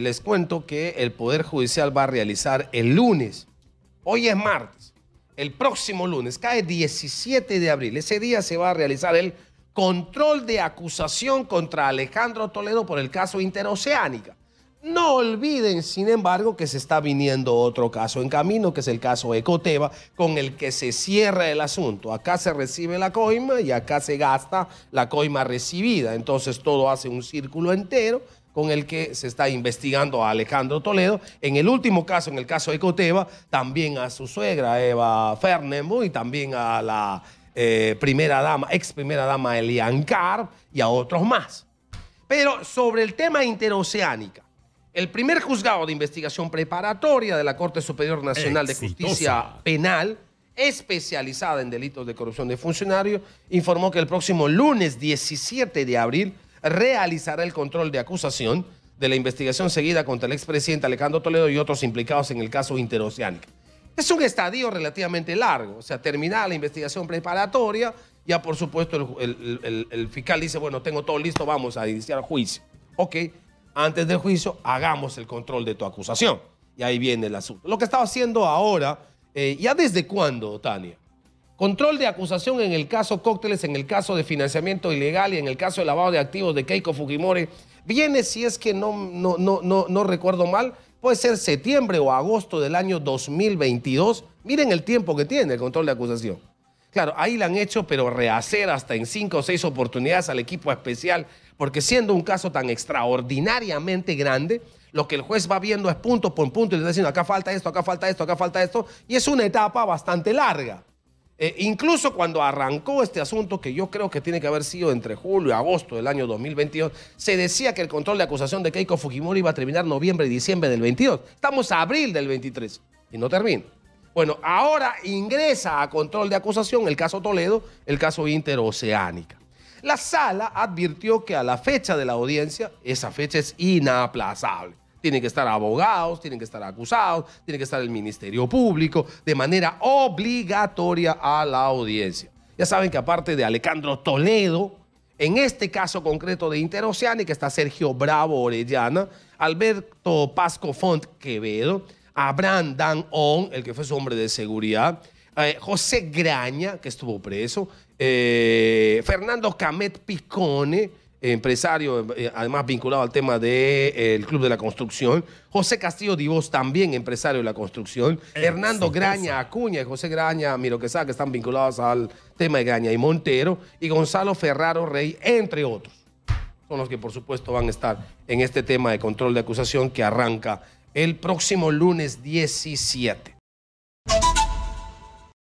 Les cuento que el Poder Judicial va a realizar el lunes, hoy es martes, el próximo lunes, cae 17 de abril, ese día se va a realizar el control de acusación contra Alejandro Toledo por el caso Interoceánica. No olviden, sin embargo, que se está viniendo otro caso en camino, que es el caso Ecoteva, con el que se cierra el asunto. Acá se recibe la coima y acá se gasta la coima recibida. Entonces todo hace un círculo entero con el que se está investigando a Alejandro Toledo. En el último caso, en el caso de Coteva, también a su suegra Eva Fernemo y también a la eh, primera dama, ex primera dama Elian Carr y a otros más. Pero sobre el tema interoceánica, el primer juzgado de investigación preparatoria de la Corte Superior Nacional de Justicia Penal especializada en delitos de corrupción de funcionarios, informó que el próximo lunes 17 de abril realizará el control de acusación de la investigación seguida contra el expresidente Alejandro Toledo y otros implicados en el caso interoceánico. Es un estadio relativamente largo, o sea, terminada la investigación preparatoria, ya por supuesto el, fiscal dice, bueno, tengo todo listo, vamos a iniciar juicio. Ok, antes del juicio hagamos el control de tu acusación. Y ahí viene el asunto. Lo que estaba haciendo ahora, eh, ¿ya desde cuándo, Tania? Control de acusación en el caso cócteles, en el caso de financiamiento ilegal y en el caso de lavado de activos de Keiko Fujimori. Viene, si es que no, no, no, no, recuerdo mal, puede ser septiembre o agosto del año 2022. Miren el tiempo que tiene el control de acusación. Claro, ahí lo han hecho, pero rehacer hasta en cinco o seis oportunidades al equipo especial, porque siendo un caso tan extraordinariamente grande, lo que el juez va viendo es punto por punto y le está diciendo, acá falta esto, acá falta esto, acá falta esto, y es una etapa bastante larga. Eh, incluso cuando arrancó este asunto, que yo creo que tiene que haber sido entre julio y agosto del año 2022, se decía que el control de acusación de Keiko Fujimori iba a terminar noviembre y diciembre del 22. Estamos a abril del 23 y no termina. Bueno, ahora ingresa a control de acusación el caso Toledo, el caso Interoceánica. La sala advirtió que a la fecha de la audiencia, esa fecha es inaplazable tienen que estar abogados, tienen que estar acusados, tiene que estar el Ministerio Público, de manera obligatoria a la audiencia. Ya saben que aparte de Alejandro Toledo, en este caso concreto de Interoceánica está Sergio Bravo Orellana, Alberto Pasco Font Quevedo, Abraham Dan On, el que fue su hombre de seguridad, eh, José Graña, que estuvo preso, eh, Fernando Camet Picone, empresario, eh, además vinculado al tema del eh, Club de la Construcción. José Castillo Divos, también empresario de la construcción. Eh, Hernando Graña Acuña y José Graña Miro que sabe que están vinculados al tema de Graña y Montero. Y Gonzalo Ferraro Rey, entre otros. Son los que, por supuesto, van a estar en este tema de control de acusación que arranca el próximo lunes 17.